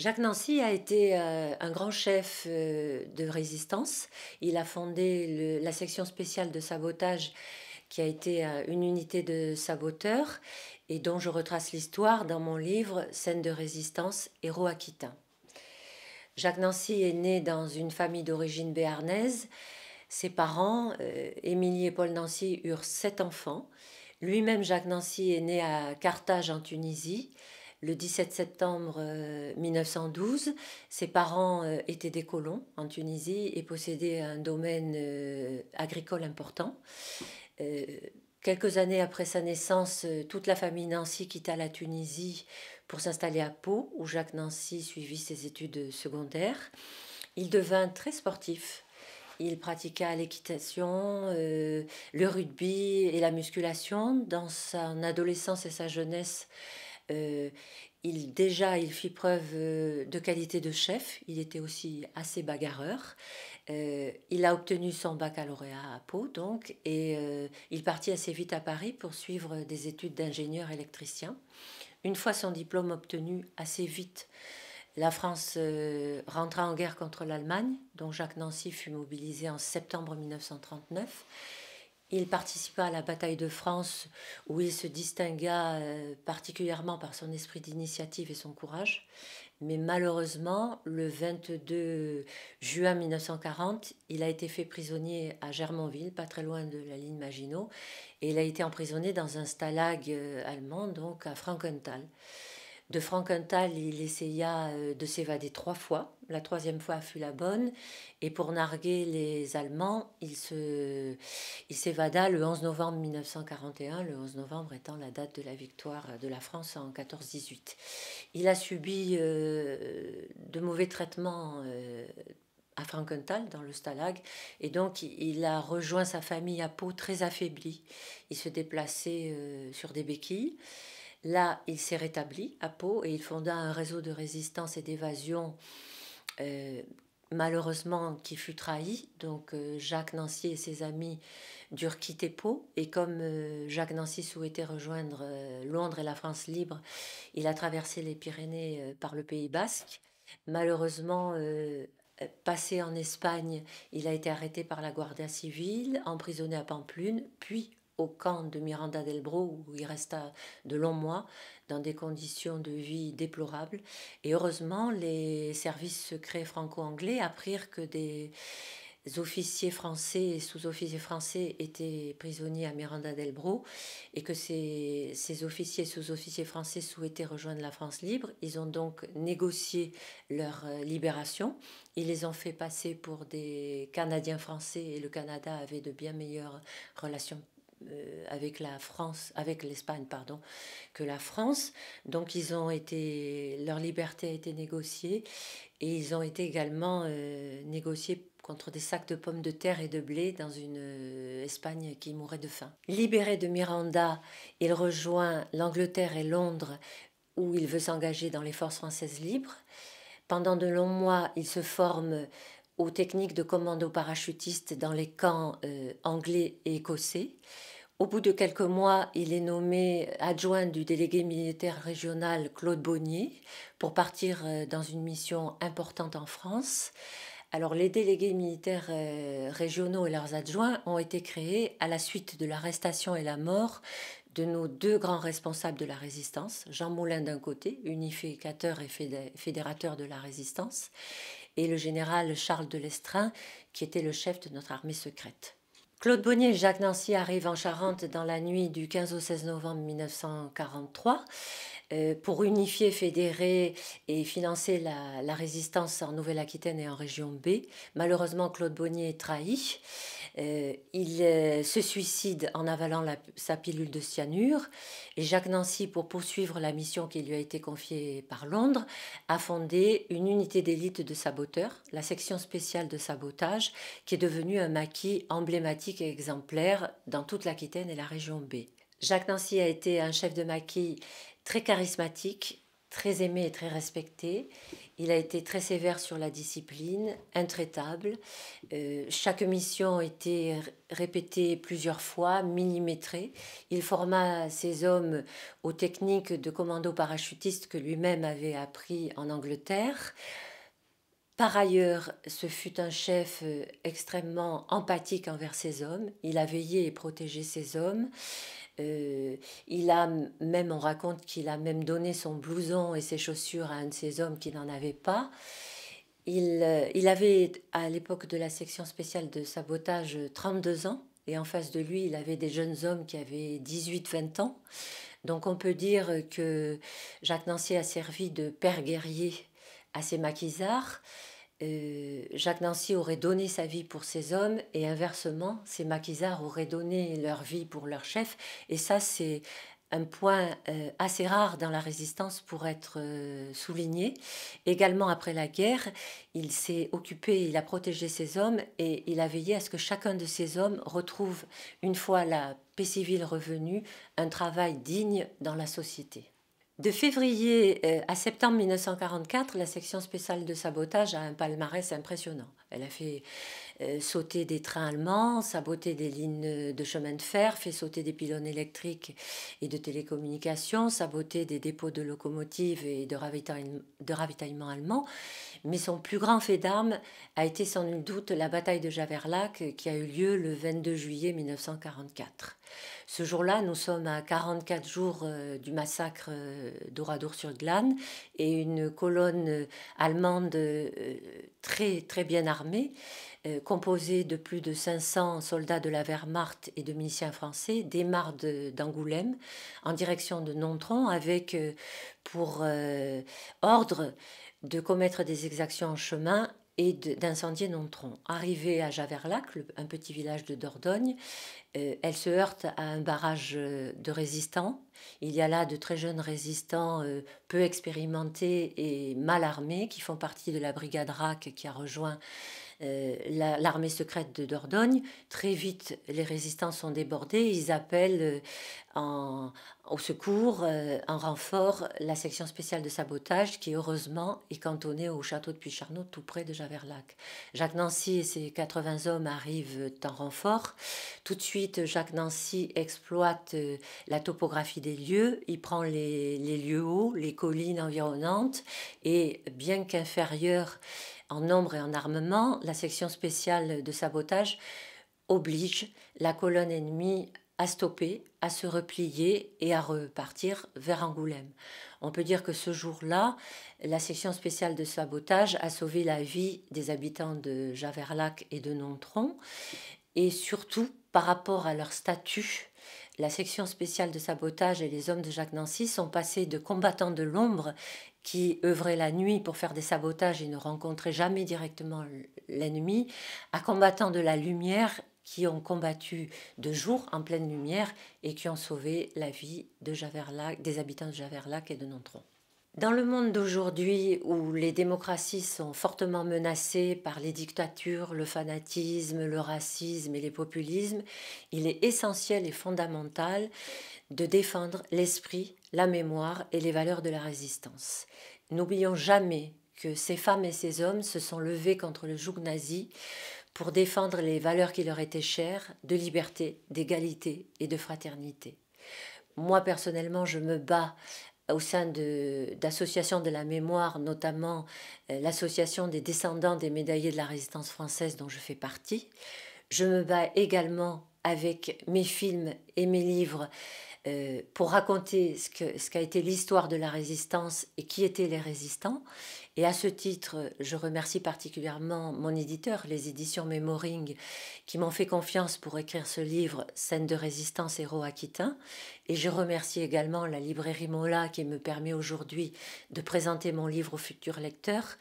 Jacques Nancy a été euh, un grand chef euh, de résistance. Il a fondé la section spéciale de sabotage qui a été euh, une unité de saboteurs et dont je retrace l'histoire dans mon livre Scène de résistance, héros aquitain. Jacques Nancy est né dans une famille d'origine béarnaise. Ses parents, Émilie et Paul Nancy, eurent sept enfants. Lui-même, Jacques Nancy, est né à Carthage en Tunisie le 17 septembre 1912. Euh, ses parents euh, étaient des colons en Tunisie et possédaient un domaine euh, agricole important. Quelques années après sa naissance, toute la famille Nancy quitta la Tunisie pour s'installer à Pau, où Jacques Nancy suivit ses études secondaires. Il devint très sportif. Il pratiqua l'équitation, le rugby et la musculation. Dans son adolescence et sa jeunesse, euh, il, déjà, il fit preuve euh, de qualité de chef. Il était aussi assez bagarreur. Euh, il a obtenu son baccalauréat à Pau, donc, et il partit assez vite à Paris pour suivre des études d'ingénieur électricien. Une fois son diplôme obtenu, assez vite, la France rentra en guerre contre l'Allemagne, dont Jacques Nancy fut mobilisé en septembre 1939. Il participa à la bataille de France où il se distingua euh, particulièrement par son esprit d'initiative et son courage. Mais malheureusement, le 22 juin 1940, il a été fait prisonnier à Germonville, pas très loin de la ligne Maginot, et il a été emprisonné dans un stalag euh, allemand, donc à Frankenthal de Frankenthal, il essaya euh, de s'évader trois fois. La troisième fois fut la bonne. Et pour narguer les Allemands, il, se, il s'évada le 11 novembre 1941, le 11 novembre étant la date de la victoire de la France en 14-18. Il a subi euh, de mauvais traitements. Euh, à Frankenthal, dans le Stalag. Et donc, il a rejoint sa famille à Pau très affaiblie. Il se déplaçait sur des béquilles. Là, il s'est rétabli à Pau et il fonda un réseau de résistance et d'évasion, euh, malheureusement qui fut trahi. Donc euh, Jacques Nancy et ses amis durent quitter Pau. Et comme euh, Jacques Nancy souhaitait rejoindre Londres et la France libre, il a traversé les Pyrénées par le Pays basque. Malheureusement, passé en Espagne, il a été arrêté par la Guardia civile, emprisonné à Pamplune, puis au camp de Miranda Delbro, où il resta de longs mois dans des conditions de vie déplorables. Et heureusement, les services secrets franco-anglais apprirent que des officiers français et sous-officiers français étaient prisonniers à Miranda Delbro, et que ces, ces officiers et sous-officiers français souhaitaient rejoindre la France libre. Ils ont donc négocié leur euh, libération. Ils les ont fait passer pour des Canadiens français et le Canada avait de bien meilleures relations euh, avec la France, avec l'Espagne, pardon, que la France. Donc ils ont été, leur liberté a été négociée et ils ont été également euh, négociés contre des sacs de pommes de terre et de blé dans une euh, Espagne qui mourait de faim. Libéré de Miranda, il rejoint l'Angleterre et Londres où il veut s'engager dans les forces françaises libres. Pendant de longs mois, il se forme aux techniques de commando parachutiste dans les camps anglais et écossais. Au bout de quelques mois, il est nommé adjoint du délégué militaire régional Claude Bonnier pour partir euh, dans une mission importante en France. Alors les délégués militaires euh, régionaux et leurs adjoints ont été créés à la suite de l'arrestation et la mort de nos deux grands responsables de la résistance, Jean Moulin d'un côté, unificateur et fédérateur de la résistance, et le général Charles de Lestrin, qui était le chef de notre armée secrète. Claude Bonnier et Jacques Nancy arrivent en Charente dans la nuit du 15 au 16 novembre 1943 euh, pour unifier, fédérer et financer la, résistance en Nouvelle-Aquitaine et en région B. Malheureusement, Claude Bonnier est trahi. Euh, il euh, se suicide en avalant sa pilule de cyanure et Jacques Nancy, pour poursuivre la mission qui lui a été confiée par Londres, a fondé une unité d'élite de saboteurs, la section spéciale de sabotage, qui est devenue un maquis emblématique et exemplaire dans toute l'Aquitaine et la région B. Jacques Nancy a été un chef de maquis très charismatique, très aimé et très respecté. Il a été très sévère sur la discipline, intraitable. Euh, chaque mission était répétée plusieurs fois, millimétrée. Il forma ses hommes aux techniques de commando parachutiste que lui-même avait appris en Angleterre. Par ailleurs, ce fut un chef euh, extrêmement empathique envers ses hommes. Il a veillé et protégé ses hommes. Euh, il a même, on raconte qu'il a même donné son blouson et ses chaussures à un de ses hommes qui n'en avait pas. Il, euh, il avait, à l'époque de la section spéciale de sabotage, 32 ans. Et en face de lui, il avait des jeunes hommes qui avaient 18-20 ans. Donc on peut dire que Jacques Nancy a servi de père guerrier à ses maquisards. Euh, Jacques Nancy aurait donné sa vie pour ses hommes et inversement, ces maquisards auraient donné leur vie pour leur chef. Et ça, c'est un point euh, assez rare dans la résistance pour être euh, souligné. Également après la guerre, il s'est occupé, il a protégé ses hommes et il a veillé à ce que chacun de ses hommes retrouve, une fois la paix civile revenue, un travail digne dans la société. De février euh, à septembre 1944, la section spéciale de sabotage a un palmarès impressionnant. Elle a fait euh, sauter des trains allemands, saboter des lignes de chemin de fer, fait sauter des pylônes électriques et de télécommunications, saboter des dépôts de locomotives et de, ravitaillement, allemand. Mais son plus grand fait d'armes a été sans doute la bataille de Javerlac qui a eu lieu le 22 juillet 1944. Ce jour-là, nous sommes à 44 jours euh, du massacre euh, d'Oradour-sur-Glane et une colonne allemande très très bien armée euh, composé de plus de 500 soldats de la Wehrmacht et de miliciens français, démarre d'Angoulême en direction de Nontron avec euh, pour euh, ordre de commettre des exactions en chemin et d'incendier Nontron. Arrivé à Javerlac, un petit village de Dordogne, euh, elle se heurte à un barrage euh, de résistants. Il y a là de très jeunes résistants euh, peu expérimentés et mal armés qui font partie de la brigade RAC qui a rejoint l'armée secrète de Dordogne. Très vite, les résistants sont débordés. Ils appellent au secours, en renfort, la section spéciale de sabotage qui, heureusement, est cantonnée au château de picharnot, tout près de Javerlac. Jacques Nancy et ses 80 hommes arrivent en renfort. Tout de suite, Jacques Nancy exploite euh, la topographie des lieux. Il prend les, les lieux hauts, les collines environnantes, et bien qu'inférieure en nombre et en armement, la section spéciale de sabotage oblige la colonne ennemie à stopper, à se replier et à repartir vers Angoulême. On peut dire que ce jour-là, la section spéciale de sabotage a sauvé la vie des habitants de Javerlac et de Nontron et surtout par rapport à leur statut, la section spéciale de sabotage et les hommes de Jacques Nancy sont passés de combattants de l'ombre qui œuvraient la nuit pour faire des sabotages et ne rencontraient jamais directement l'ennemi à combattants de la lumière qui ont combattu de jour en pleine lumière et qui ont sauvé la vie de des habitants de Javerlac et de Nontron. Dans le monde d'aujourd'hui où les démocraties sont fortement menacées par les dictatures, le fanatisme, le racisme et les populismes, il est essentiel et fondamental de défendre l'esprit, la mémoire et les valeurs de la résistance. N'oublions jamais que ces femmes et ces hommes se sont levés contre le joug nazi pour défendre les valeurs qui leur étaient chères de liberté, d'égalité et de fraternité. Moi personnellement, je me bats au sein d'associations de, la mémoire, notamment euh, l'association des descendants des médaillés de la résistance française dont je fais partie. Je me bats également avec mes films et mes livres euh, pour raconter ce qu'a ce été l'histoire de la résistance et qui étaient les résistants. Et à ce titre, je remercie particulièrement mon éditeur, les éditions Memoring, qui m'ont fait confiance pour écrire ce livre Scène de résistance héros aquitain. Et je remercie également la librairie Mola qui me permet aujourd'hui de présenter mon livre aux futurs lecteurs.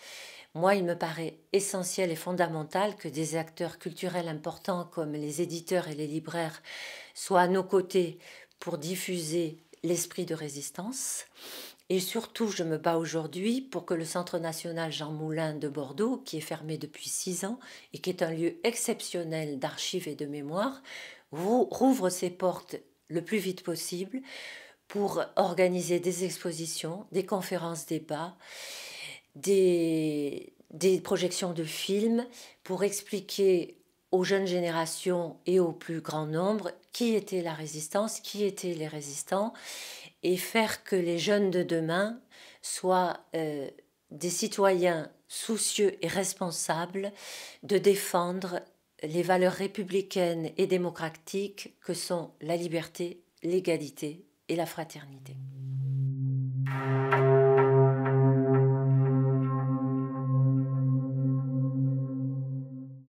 Moi, il me paraît essentiel et fondamental que des acteurs culturels importants comme les éditeurs et les libraires soient à nos côtés pour diffuser l'esprit de résistance. Et surtout, je me bats aujourd'hui pour que le Centre national Jean Moulin de Bordeaux, qui est fermé depuis six ans et qui est un lieu exceptionnel d'archives et de mémoire, rouvre ses portes le plus vite possible pour organiser des expositions, des conférences débats, des, des projections de films, pour expliquer aux jeunes générations et au plus grand nombre qui était la résistance, qui étaient les résistants, et faire que les jeunes de demain soient euh, des citoyens soucieux et responsables de défendre les valeurs républicaines et démocratiques que sont la liberté, l'égalité et la fraternité.